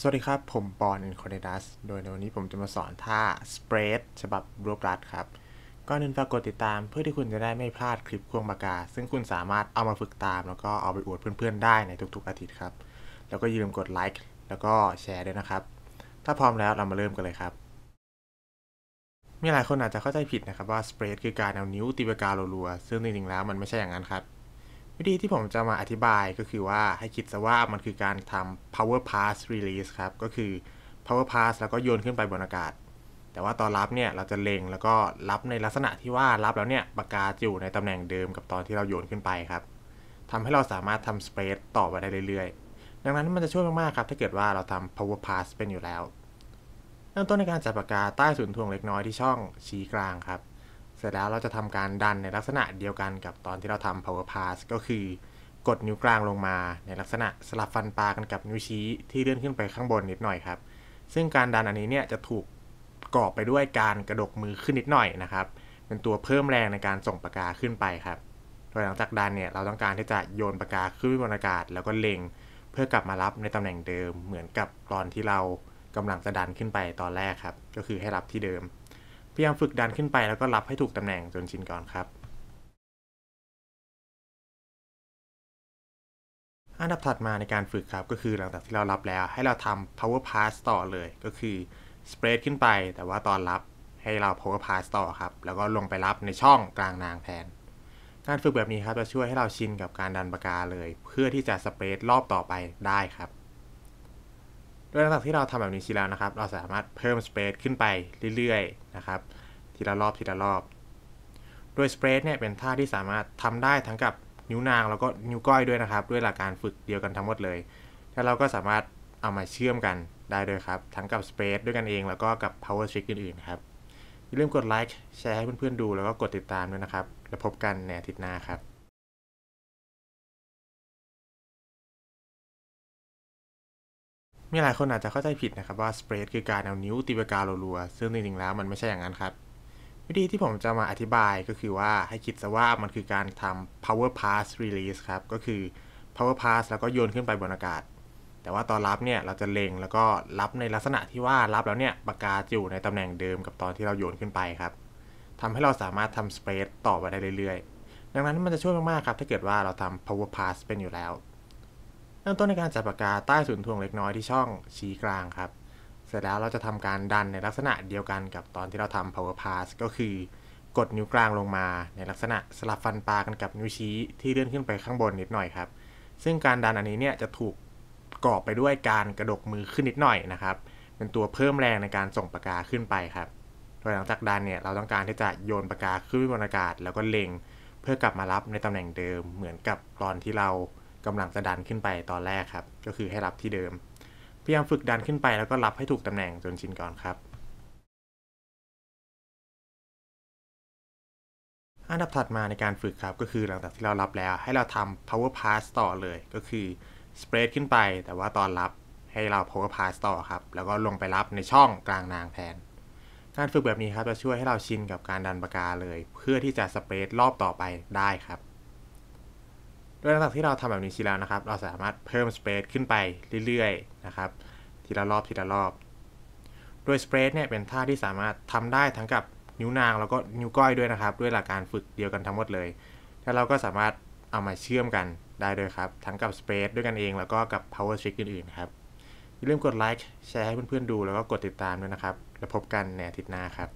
สวัสดีครับ ผมปอนอินคอนเดดัสโดยในวันนี้ผมจะมาสอนท่าสเปรดฉบับรูปรัดครับก่อนอื่นฝากกดติดตามเพื่อที่คุณจะได้ไม่พลาดคลิปควงปากกา ซึ่งคุณสามารถเอามาฝึกตามแล้วก็เอาไปอวดเพื่อนๆได้ในทุกๆอาทิตย์ครับ แล้วก็อย่าลืมกดไลค์แล้วก็แชร์ด้วยนะครับ ถ้าพร้อมแล้วเรามาเริ่มกันเลยครับ มีหลายคนอาจจะเข้าใจผิดนะครับ ว่าสเปรดคือการเอานิ้วตีปากกาลัว ๆ ซึ่งจริง ๆ แล้วมันไม่ใช่อย่างนั้นครับวิธีที่ผมจะมาอธิบายก็คือว่าให้คิดซะว่ามันคือการทำ power pass release ครับก็คือ power pass แล้วก็โยนขึ้นไปบนอากาศ แต่ว่าตอนรับเนี่ย เราจะเล็งแล้วก็รับในลักษณะที่ว่ารับแล้วเนี่ยปากกาอยู่ในตำแหน่งเดิมกับตอนที่เราโยนขึ้นไปครับทำให้เราสามารถทำ space ต่อไปได้เรื่อย ๆ ดังนั้นมันจะช่วยมากๆครับถ้าเกิดว่าเราทำ power pass เป็นอยู่แล้วเริ่มต้นในการจับปากกาใต้ศูนย์ทวงเล็กน้อยที่ช่องชี้กลางครับร็จแล้วเราจะทำการดันในลักษณะเดียวกันกับตอนที่เราทำ power pass ก็คือกดนิ้วกลางลงมา ในลักษณะสลับฟันปลากันกับนิ้วชี้ที่เลื่อนขึ้นไปข้างบนนิดหน่อยครับซึ่งการดันอันนี้เนี่ยจะถูกกอบไปด้วยการกระดกมือขึ้นนิดหน่อยนะครับเป็นตัวเพิ่มแรงในการส่งปากกาขึ้นไปครับโดยหลังจากดันเนี่ยเราต้องการที่จะโยนปากกาขึ้นบนอากาศ แล้วก็เล็งเพื่อกลับมารับในตำแหน่งเดิมเหมือนกับตอนที่เรากำลังจะดันขึ้นไปตอนแรกครับก็คือให้รับที่เดิมพยายามฝึกดันขึ้นไปแล้วก็รับให้ถูกตำแหน่งจนชินก่อนครับ อันดับถัดมาในการฝึกครับก็คือหลังจากที่เรารับแล้วให้เราทำ power pass ต่อเลย ก็คือ spread ขึ้นไปแต่ว่าตอนรับให้เรา power pass ต่อครับ แล้วก็ลงไปรับในช่องกลางนางแทนการฝึกแบบนี้ครับจะช่วยให้เราชินกับการดันปากกาเลย เพื่อที่จะสเปรดรอบต่อไปได้ครับด้วยหลังจากที่เราทำแบบนี้ทีแล้วนะครับ เราสามารถเพิ่มสเปรดขึ้นไปเรื่อยๆนะครับ ทีละรอบทีละรอบ โดยสเปรดเนี่ยเป็นท่าที่สามารถทำได้ทั้งกับนิ้วนาง แล้วก็นิ้วก้อยด้วยนะครับ ด้วยหลักการฝึกเดียวกันทั้งหมดเลย แล้วเราก็สามารถเอามาเชื่อมกันได้ด้วยครับทั้งกับสเปรดด้วยกันเองแล้วก็กับ power trick อื่นๆครับ อย่าลืมกดไลค์แชร์ให้เพื่อนๆดูแล้วก็กดติดตามด้วยนะครับ แล้วพบกันในอาทิตย์หน้าครับมีหลายคนอาจจะเข้าใจผิดนะครับว่าสเปรดคือการเอานิ้วตีปากกาลัวๆ ซึ่งจริงๆ แล้วมันไม่ใช่อย่างนั้นครับ วิธีที่ผมจะมาอธิบายก็คือว่าให้คิดซะว่ามันคือการทำ power pass release ครับก็คือ power pass แล้วก็โยนขึ้นไปบนอากาศ แต่ว่าตอนรับเนี่ยเราจะเล็งแล้วก็รับในลักษณะที่ว่ารับแล้วเนี่ยปากกาจะอยู่ในตำแหน่งเดิมกับตอนที่เราโยนขึ้นไปครับทำให้เราสามารถทำสเปรดต่อไปได้เรื่อยๆ ดังนั้นมันจะช่วยมากๆครับถ้าเกิดว่าเราทำ power pass เป็นอยู่แล้วเริ่มต้นในการจับปากกาใต้ศูนย์ทวงเล็กน้อยที่ช่องชี้กลางครับ เสร็จแล้วเราจะทำการดันในลักษณะเดียวกันกับตอนที่เราทำ power pass ก็คือกดนิ้วกลางลงมา ในลักษณะสลับฟันปลากันกับนิ้วชี้ ที่เลื่อนขึ้นไปข้างบนนิดหน่อยครับ ซึ่งการดันอันนี้เนี่ยจะถูกกอบไปด้วยการกระดกมือขึ้นนิดหน่อยนะครับ เป็นตัวเพิ่มแรงในการส่งปากกาขึ้นไปครับ โดยหลังจากดันเนี่ยเราต้องการที่จะโยนปากกาขึ้นบนอากาศ แล้วก็เล็งเพื่อกลับมารับในตำแหน่งเดิมเหมือนกับตอนที่เรากำลังจะดันขึ้นไปตอนแรกครับ ก็คือให้รับที่เดิม พยายามฝึกดันขึ้นไปแล้วก็รับให้ถูกตำแหน่งจนชินก่อนครับ อันดับถัดมาในการฝึกครับก็คือหลังจากที่เรารับแล้วให้เราทำ power pass ต่อเลย ก็คือ spread ขึ้นไปแต่ว่าตอนรับให้เรา power pass ต่อครับ แล้วก็ลงไปรับในช่องกลางนางแทน การฝึกแบบนี้ครับจะช่วยให้เราชินกับการดันปากกาเลย เพื่อที่จะสเปรดรอบต่อไปได้ครับด้วยหลังจากที่เราทำแบบนี้ทีแล้วนะครับ เราสามารถเพิ่มสเปรดขึ้นไปเรื่อยๆนะครับ ทีละรอบทีละรอบ โดยสเปรดเนี่ยเป็นท่าที่สามารถทำได้ทั้งกับนิ้วนางแล้วก็นิ้วก้อยด้วยนะครับ ด้วยหลักการฝึกเดียวกันทั้งหมดเลยแล้วเราก็สามารถเอามาเชื่อมกันได้ด้วยครับ ทั้งกับสเปรดด้วยกันเองแล้วก็กับ power trick อื่นๆครับอย่าลืมกดไลค์แชร์ให้เพื่อนๆดูแล้วก็กดติดตามด้วยนะครับแล้วพบกันในอาทิตย์หน้าครับ